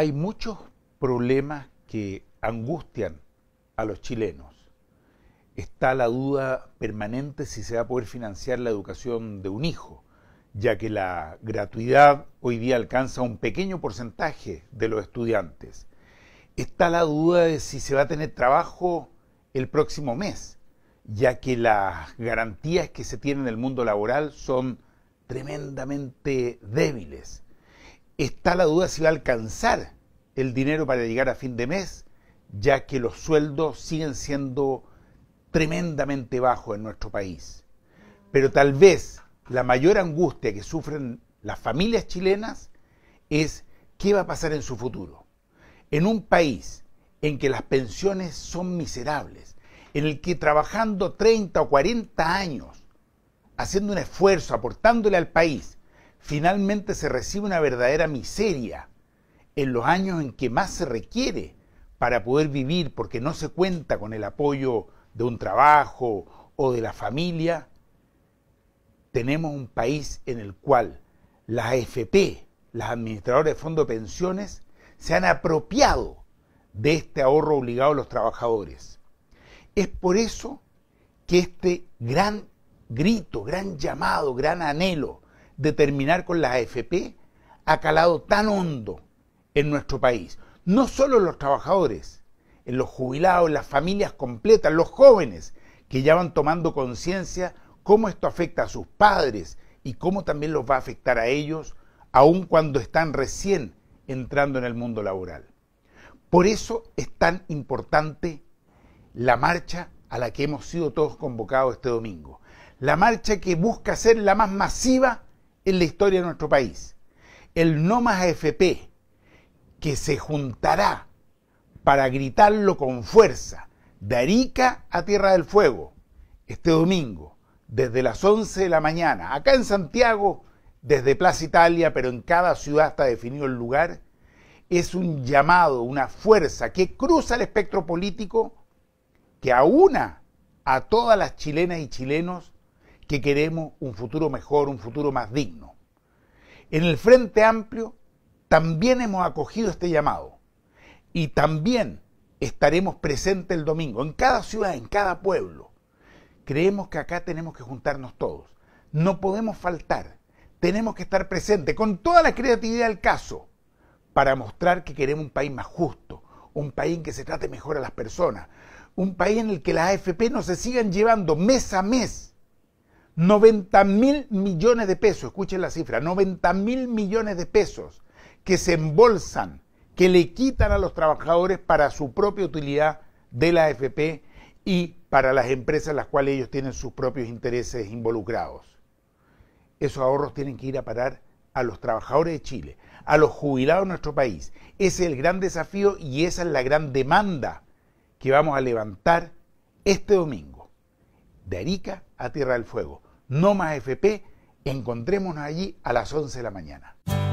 Hay muchos problemas que angustian a los chilenos. Está la duda permanente si se va a poder financiar la educación de un hijo, ya que la gratuidad hoy día alcanza un pequeño porcentaje de los estudiantes. Está la duda de si se va a tener trabajo el próximo mes, ya que las garantías que se tienen en el mundo laboral son tremendamente débiles está la duda si va a alcanzar el dinero para llegar a fin de mes, ya que los sueldos siguen siendo tremendamente bajos en nuestro país. Pero tal vez la mayor angustia que sufren las familias chilenas es qué va a pasar en su futuro. En un país en que las pensiones son miserables, en el que trabajando 30 o 40 años, haciendo un esfuerzo, aportándole al país, finalmente se recibe una verdadera miseria en los años en que más se requiere para poder vivir, porque no se cuenta con el apoyo de un trabajo o de la familia, tenemos un país en el cual las AFP, las administradoras de fondos de pensiones, se han apropiado de este ahorro obligado a los trabajadores. Es por eso que este gran grito, gran llamado, gran anhelo de terminar con la AFP ha calado tan hondo en nuestro país. No solo en los trabajadores, en los jubilados, en las familias completas, los jóvenes que ya van tomando conciencia cómo esto afecta a sus padres y cómo también los va a afectar a ellos, aun cuando están recién entrando en el mundo laboral. Por eso es tan importante la marcha a la que hemos sido todos convocados este domingo. La marcha que busca ser la más masiva en la historia de nuestro país. El no más AFP, que se juntará para gritarlo con fuerza, de Arica a Tierra del Fuego, este domingo, desde las 11 de la mañana, acá en Santiago, desde Plaza Italia, pero en cada ciudad está definido el lugar, es un llamado, una fuerza que cruza el espectro político, que aúna a todas las chilenas y chilenos que queremos un futuro mejor, un futuro más digno. En el Frente Amplio también hemos acogido este llamado y también estaremos presentes el domingo, en cada ciudad, en cada pueblo. Creemos que acá tenemos que juntarnos todos. No podemos faltar. Tenemos que estar presentes con toda la creatividad del caso para mostrar que queremos un país más justo, un país en que se trate mejor a las personas, un país en el que las AFP no se sigan llevando mes a mes 90 mil millones de pesos, escuchen la cifra, 90 mil millones de pesos que se embolsan, que le quitan a los trabajadores para su propia utilidad de la AFP y para las empresas en las cuales ellos tienen sus propios intereses involucrados. Esos ahorros tienen que ir a parar a los trabajadores de Chile, a los jubilados de nuestro país. Ese es el gran desafío y esa es la gran demanda que vamos a levantar este domingo, de Arica a Tierra del Fuego. No más FP, encontrémonos allí a las 11 de la mañana.